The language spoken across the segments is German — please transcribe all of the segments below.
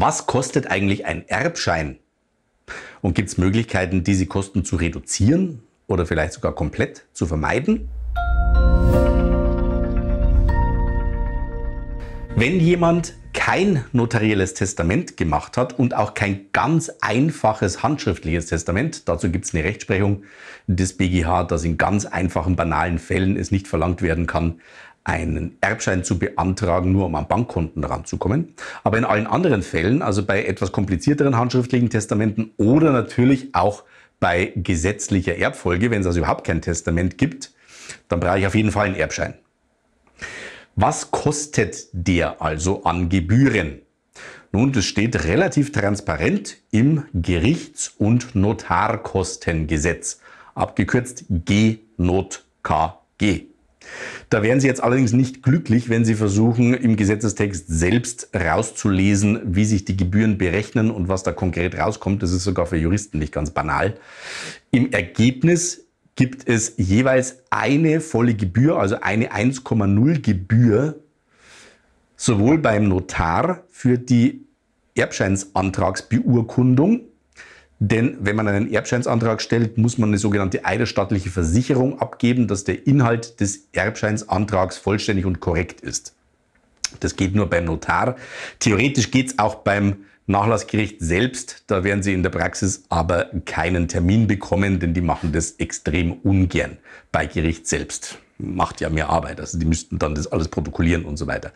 Was kostet eigentlich ein Erbschein? Und gibt es Möglichkeiten, diese Kosten zu reduzieren oder vielleicht sogar komplett zu vermeiden? Wenn jemand kein notarielles Testament gemacht hat und auch kein ganz einfaches handschriftliches Testament. Dazu gibt es eine Rechtsprechung des BGH, dass in ganz einfachen, banalen Fällen es nicht verlangt werden kann, einen Erbschein zu beantragen, nur um an Bankkonten ranzukommen. Aber in allen anderen Fällen, also bei etwas komplizierteren handschriftlichen Testamenten oder natürlich auch bei gesetzlicher Erbfolge, wenn es also überhaupt kein Testament gibt, dann brauche ich auf jeden Fall einen Erbschein. Was kostet der also an Gebühren? Nun, das steht relativ transparent im Gerichts- und Notarkostengesetz, abgekürzt GNOTKG. Da wären Sie jetzt allerdings nicht glücklich, wenn Sie versuchen, im Gesetzestext selbst rauszulesen, wie sich die Gebühren berechnen und was da konkret rauskommt. Das ist sogar für Juristen nicht ganz banal. Im Ergebnis gibt es jeweils eine volle Gebühr, also eine 1,0 Gebühr, sowohl beim Notar für die Erbscheinsantragsbeurkundung, denn wenn man einen Erbscheinsantrag stellt, muss man eine sogenannte eiderstattliche Versicherung abgeben, dass der Inhalt des Erbscheinsantrags vollständig und korrekt ist. Das geht nur beim Notar. Theoretisch geht es auch beim Nachlassgericht selbst. Da werden Sie in der Praxis aber keinen Termin bekommen, denn die machen das extrem ungern bei Gericht selbst. Macht ja mehr Arbeit. Also die müssten dann das alles protokollieren und so weiter.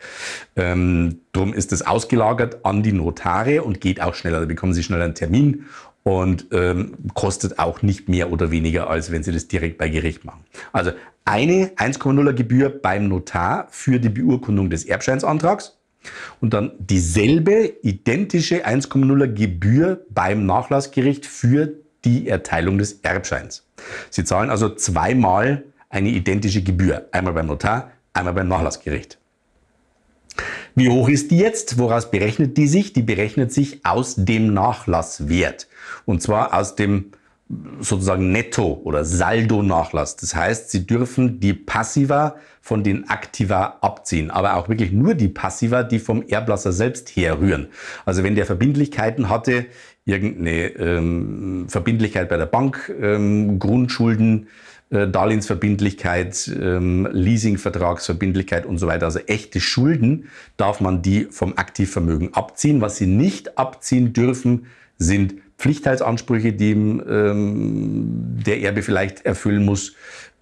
Ähm, drum ist es ausgelagert an die Notare und geht auch schneller. Da bekommen Sie schneller einen Termin und ähm, kostet auch nicht mehr oder weniger, als wenn Sie das direkt bei Gericht machen. Also eine 1,0er Gebühr beim Notar für die Beurkundung des Erbscheinsantrags und dann dieselbe identische 1,0er Gebühr beim Nachlassgericht für die Erteilung des Erbscheins. Sie zahlen also zweimal eine identische Gebühr, einmal beim Notar, einmal beim Nachlassgericht. Wie hoch ist die jetzt? Woraus berechnet die sich? Die berechnet sich aus dem Nachlasswert. Und zwar aus dem sozusagen Netto- oder Saldo-Nachlass. Das heißt, Sie dürfen die Passiva von den Aktiva abziehen, aber auch wirklich nur die Passiva, die vom Erblasser selbst herrühren. Also wenn der Verbindlichkeiten hatte, irgendeine ähm, Verbindlichkeit bei der Bank, ähm, Grundschulden, äh, Darlehensverbindlichkeit, ähm, Leasingvertragsverbindlichkeit und so weiter, also echte Schulden, darf man die vom Aktivvermögen abziehen. Was sie nicht abziehen dürfen, sind Pflichtheitsansprüche, die ähm, der Erbe vielleicht erfüllen muss,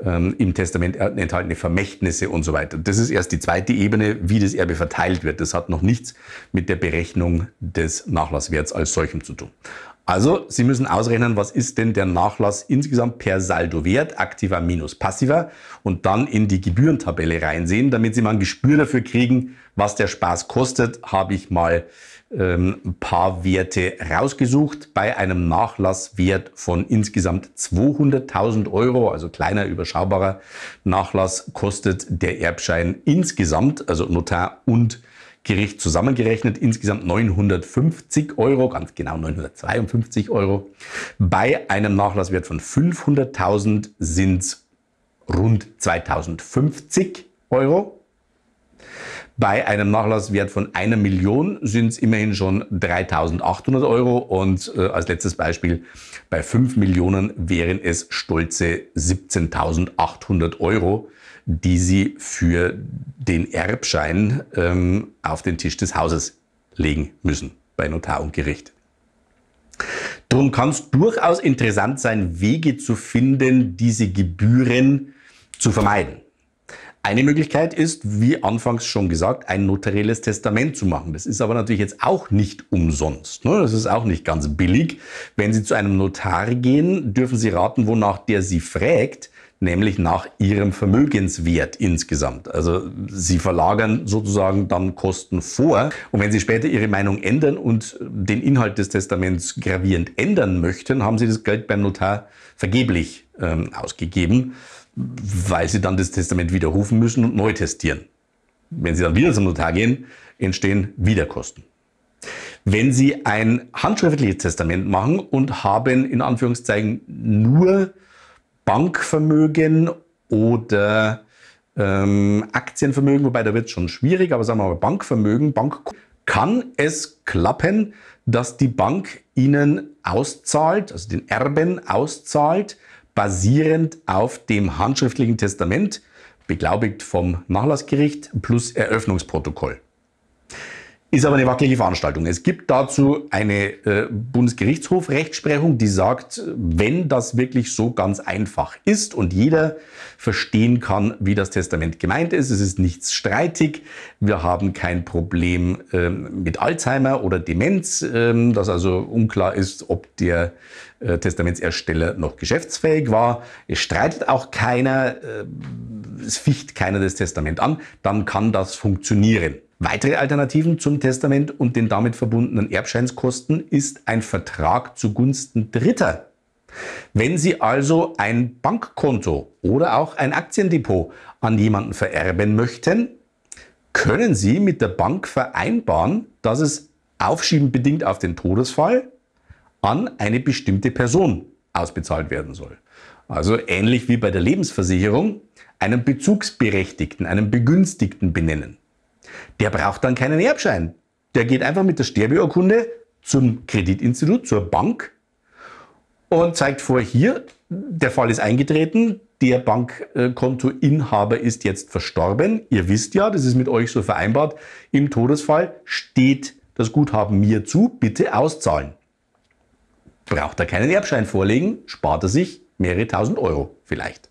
ähm, im Testament enthaltene Vermächtnisse und so weiter. Das ist erst die zweite Ebene, wie das Erbe verteilt wird. Das hat noch nichts mit der Berechnung des Nachlasswerts als solchem zu tun. Also Sie müssen ausrechnen, was ist denn der Nachlass insgesamt per Saldo wert, aktiver minus passiver, und dann in die Gebührentabelle reinsehen, damit Sie mal ein Gespür dafür kriegen, was der Spaß kostet, habe ich mal ähm, ein paar Werte rausgesucht bei einem Nachlasswert von insgesamt 200.000 Euro, also kleiner, überschaubarer Nachlass, kostet der Erbschein insgesamt, also Notar und Gericht zusammengerechnet insgesamt 950 Euro, ganz genau 952 Euro. Bei einem Nachlasswert von 500.000 sind es rund 2050 Euro. Bei einem Nachlasswert von einer Million sind es immerhin schon 3.800 Euro und äh, als letztes Beispiel bei 5 Millionen wären es stolze 17.800 Euro, die Sie für den Erbschein ähm, auf den Tisch des Hauses legen müssen bei Notar und Gericht. Drum kann es durchaus interessant sein, Wege zu finden, diese Gebühren zu vermeiden. Eine Möglichkeit ist, wie anfangs schon gesagt, ein notarielles Testament zu machen. Das ist aber natürlich jetzt auch nicht umsonst. Ne? Das ist auch nicht ganz billig. Wenn Sie zu einem Notar gehen, dürfen Sie raten, wonach der Sie fragt, nämlich nach Ihrem Vermögenswert insgesamt. Also Sie verlagern sozusagen dann Kosten vor. Und wenn Sie später Ihre Meinung ändern und den Inhalt des Testaments gravierend ändern möchten, haben Sie das Geld beim Notar vergeblich ähm, ausgegeben weil sie dann das Testament widerrufen müssen und neu testieren. Wenn sie dann wieder zum Notar gehen, entstehen wieder Kosten. Wenn sie ein handschriftliches Testament machen und haben in Anführungszeichen nur Bankvermögen oder ähm, Aktienvermögen, wobei da wird es schon schwierig, aber sagen wir mal Bankvermögen, Bank kann es klappen, dass die Bank ihnen auszahlt, also den Erben auszahlt, basierend auf dem handschriftlichen Testament, beglaubigt vom Nachlassgericht plus Eröffnungsprotokoll. Ist aber eine wackelige Veranstaltung. Es gibt dazu eine äh, Bundesgerichtshof-Rechtsprechung, die sagt, wenn das wirklich so ganz einfach ist und jeder verstehen kann, wie das Testament gemeint ist, es ist nichts streitig, wir haben kein Problem ähm, mit Alzheimer oder Demenz, ähm, dass also unklar ist, ob der äh, Testamentsersteller noch geschäftsfähig war. Es streitet auch keiner, äh, es ficht keiner das Testament an, dann kann das funktionieren. Weitere Alternativen zum Testament und den damit verbundenen Erbscheinskosten ist ein Vertrag zugunsten Dritter. Wenn Sie also ein Bankkonto oder auch ein Aktiendepot an jemanden vererben möchten, können Sie mit der Bank vereinbaren, dass es aufschieben bedingt auf den Todesfall an eine bestimmte Person ausbezahlt werden soll. Also ähnlich wie bei der Lebensversicherung einen Bezugsberechtigten, einen Begünstigten benennen. Der braucht dann keinen Erbschein. Der geht einfach mit der Sterbeurkunde zum Kreditinstitut, zur Bank und zeigt vor, hier, der Fall ist eingetreten, der Bankkontoinhaber ist jetzt verstorben. Ihr wisst ja, das ist mit euch so vereinbart. Im Todesfall steht das Guthaben mir zu, bitte auszahlen. Braucht er keinen Erbschein vorlegen, spart er sich mehrere tausend Euro vielleicht.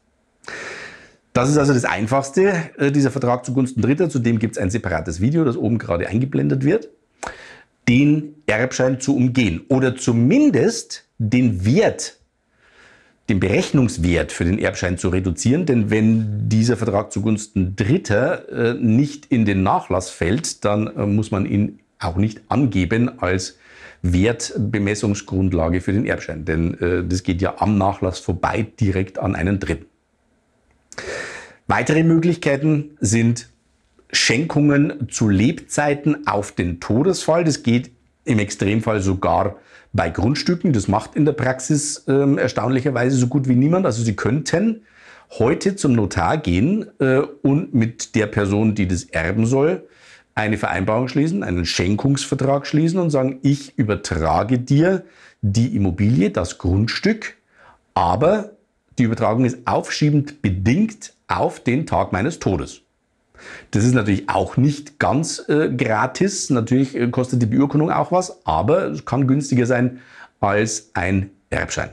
Das ist also das Einfachste, äh, dieser Vertrag zugunsten Dritter. Zudem gibt es ein separates Video, das oben gerade eingeblendet wird, den Erbschein zu umgehen oder zumindest den Wert, den Berechnungswert für den Erbschein zu reduzieren. Denn wenn dieser Vertrag zugunsten Dritter äh, nicht in den Nachlass fällt, dann äh, muss man ihn auch nicht angeben als Wertbemessungsgrundlage für den Erbschein. Denn das geht ja am Nachlass vorbei, direkt an einen Dritten. Weitere Möglichkeiten sind Schenkungen zu Lebzeiten auf den Todesfall. Das geht im Extremfall sogar bei Grundstücken. Das macht in der Praxis äh, erstaunlicherweise so gut wie niemand. Also Sie könnten heute zum Notar gehen äh, und mit der Person, die das erben soll, eine Vereinbarung schließen, einen Schenkungsvertrag schließen und sagen, ich übertrage dir die Immobilie, das Grundstück, aber die Übertragung ist aufschiebend bedingt auf den Tag meines Todes. Das ist natürlich auch nicht ganz äh, gratis. Natürlich äh, kostet die Beurkundung auch was, aber es kann günstiger sein als ein Erbschein.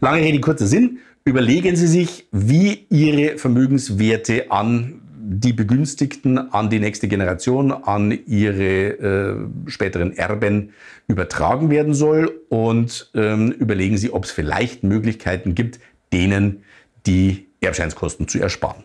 Lange Rede, kurzer Sinn. Überlegen Sie sich, wie Ihre Vermögenswerte an die Begünstigten, an die nächste Generation, an Ihre äh, späteren Erben übertragen werden soll und ähm, überlegen Sie, ob es vielleicht Möglichkeiten gibt, denen, die Erbscheinskosten zu ersparen.